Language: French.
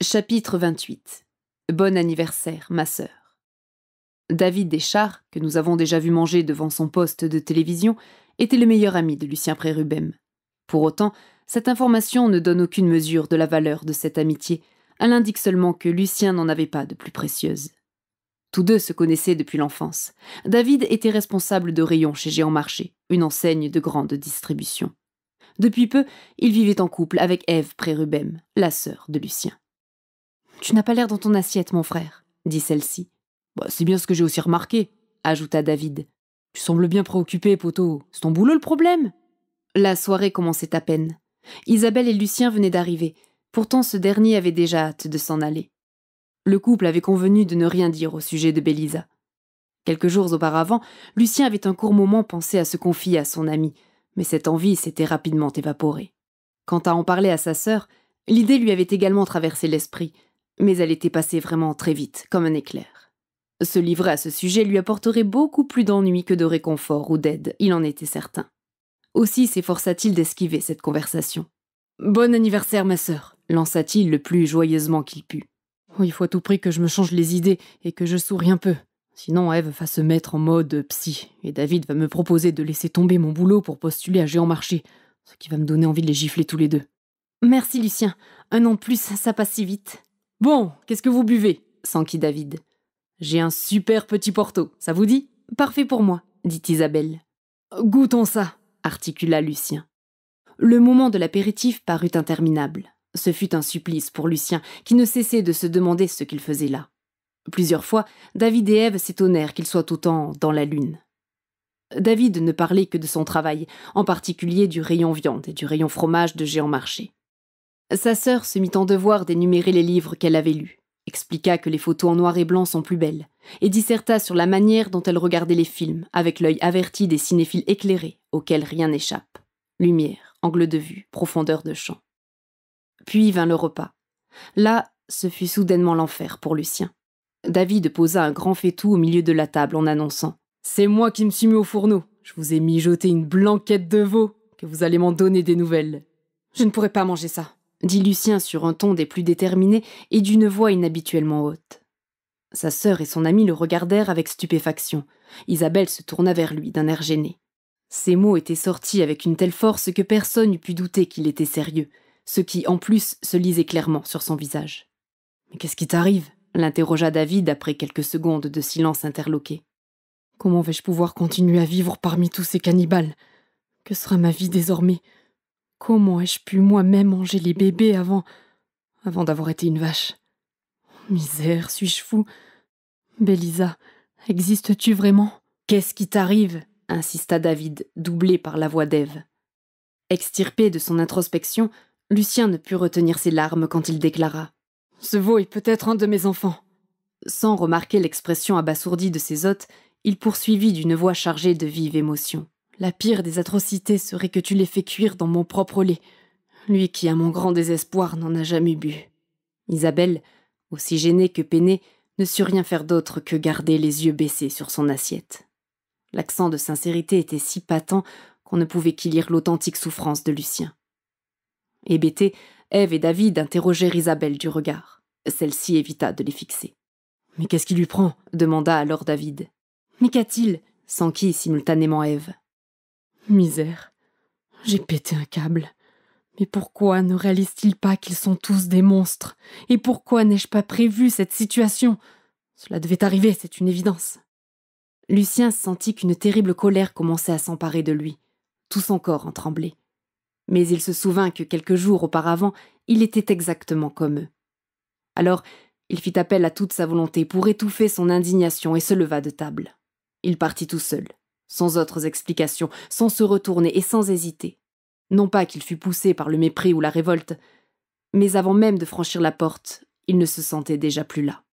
Chapitre 28 Bon anniversaire, ma sœur. David Deschars, que nous avons déjà vu manger devant son poste de télévision, était le meilleur ami de Lucien Prérubem. Pour autant, cette information ne donne aucune mesure de la valeur de cette amitié. Elle indique seulement que Lucien n'en avait pas de plus précieuse. Tous deux se connaissaient depuis l'enfance. David était responsable de rayons chez Géant Marché, une enseigne de grande distribution. Depuis peu, il vivait en couple avec Ève Prérubem, la sœur de Lucien. Tu n'as pas l'air dans ton assiette, mon frère, dit celle-ci. Bah, c'est bien ce que j'ai aussi remarqué, ajouta David. Tu sembles bien préoccupé, poteau. C'est ton boulot le problème La soirée commençait à peine. Isabelle et Lucien venaient d'arriver. Pourtant, ce dernier avait déjà hâte de s'en aller. Le couple avait convenu de ne rien dire au sujet de Bélisa. Quelques jours auparavant, Lucien avait un court moment pensé à se confier à son ami, mais cette envie s'était rapidement évaporée. Quant à en parler à sa sœur, l'idée lui avait également traversé l'esprit, mais elle était passée vraiment très vite, comme un éclair. Se livrer à ce sujet lui apporterait beaucoup plus d'ennui que de réconfort ou d'aide, il en était certain. Aussi s'efforça-t-il d'esquiver cette conversation. Bon anniversaire, ma sœur, lança-t-il le plus joyeusement qu'il put. Oh, il faut à tout prix que je me change les idées et que je souris un peu. Sinon, Eve va se mettre en mode psy, et David va me proposer de laisser tomber mon boulot pour postuler à Géant Marché, ce qui va me donner envie de les gifler tous les deux. Merci, Lucien. Un an de plus, ça passe si vite. Bon, qu'est-ce que vous buvez s'enquit David. J'ai un super petit porto, ça vous dit Parfait pour moi, dit Isabelle. Goûtons ça, articula Lucien. Le moment de l'apéritif parut interminable. Ce fut un supplice pour Lucien, qui ne cessait de se demander ce qu'il faisait là. Plusieurs fois, David et Ève s'étonnèrent qu'il soit autant dans la lune. David ne parlait que de son travail, en particulier du rayon viande et du rayon fromage de Géant Marché. Sa sœur se mit en devoir d'énumérer les livres qu'elle avait lus, expliqua que les photos en noir et blanc sont plus belles, et disserta sur la manière dont elle regardait les films, avec l'œil averti des cinéphiles éclairés, auxquels rien n'échappe. Lumière, angle de vue, profondeur de champ. Puis vint le repas. Là, ce fut soudainement l'enfer pour Lucien. David posa un grand faitout au milieu de la table en annonçant C'est moi qui me suis mis au fourneau. Je vous ai mijoté une blanquette de veau, que vous allez m'en donner des nouvelles. Je ne pourrai pas manger ça, dit Lucien sur un ton des plus déterminés et d'une voix inhabituellement haute. Sa sœur et son ami le regardèrent avec stupéfaction. Isabelle se tourna vers lui d'un air gêné. Ces mots étaient sortis avec une telle force que personne n'eût pu douter qu'il était sérieux, ce qui, en plus, se lisait clairement sur son visage. Mais qu'est-ce qui t'arrive l'interrogea David après quelques secondes de silence interloqué. Comment vais-je pouvoir continuer à vivre parmi tous ces cannibales Que sera ma vie désormais Comment ai-je pu moi-même manger les bébés avant. avant d'avoir été une vache oh, Misère, suis-je fou Bélisa, existes-tu vraiment Qu'est-ce qui t'arrive insista David, doublé par la voix d'Ève. Extirpé de son introspection, Lucien ne put retenir ses larmes quand il déclara Ce veau est peut-être un de mes enfants. Sans remarquer l'expression abasourdie de ses hôtes, il poursuivit d'une voix chargée de vive émotion. La pire des atrocités serait que tu l'aies fait cuire dans mon propre lait, lui qui, à mon grand désespoir, n'en a jamais bu. Isabelle, aussi gênée que peinée, ne sut rien faire d'autre que garder les yeux baissés sur son assiette. L'accent de sincérité était si patent qu'on ne pouvait qu'y lire l'authentique souffrance de Lucien. Hébété, Ève et David interrogèrent Isabelle du regard. Celle-ci évita de les fixer. Mais qu'est-ce qui lui prend demanda alors David. Mais qu'a-t-il s'enquit simultanément Ève. Misère. J'ai pété un câble. Mais pourquoi ne réalise-t-il pas qu'ils sont tous des monstres Et pourquoi n'ai-je pas prévu cette situation Cela devait arriver, c'est une évidence. Lucien sentit qu'une terrible colère commençait à s'emparer de lui, tout son corps en tremblait. Mais il se souvint que quelques jours auparavant, il était exactement comme eux. Alors, il fit appel à toute sa volonté pour étouffer son indignation et se leva de table. Il partit tout seul sans autres explications, sans se retourner et sans hésiter. Non pas qu'il fût poussé par le mépris ou la révolte, mais avant même de franchir la porte, il ne se sentait déjà plus là.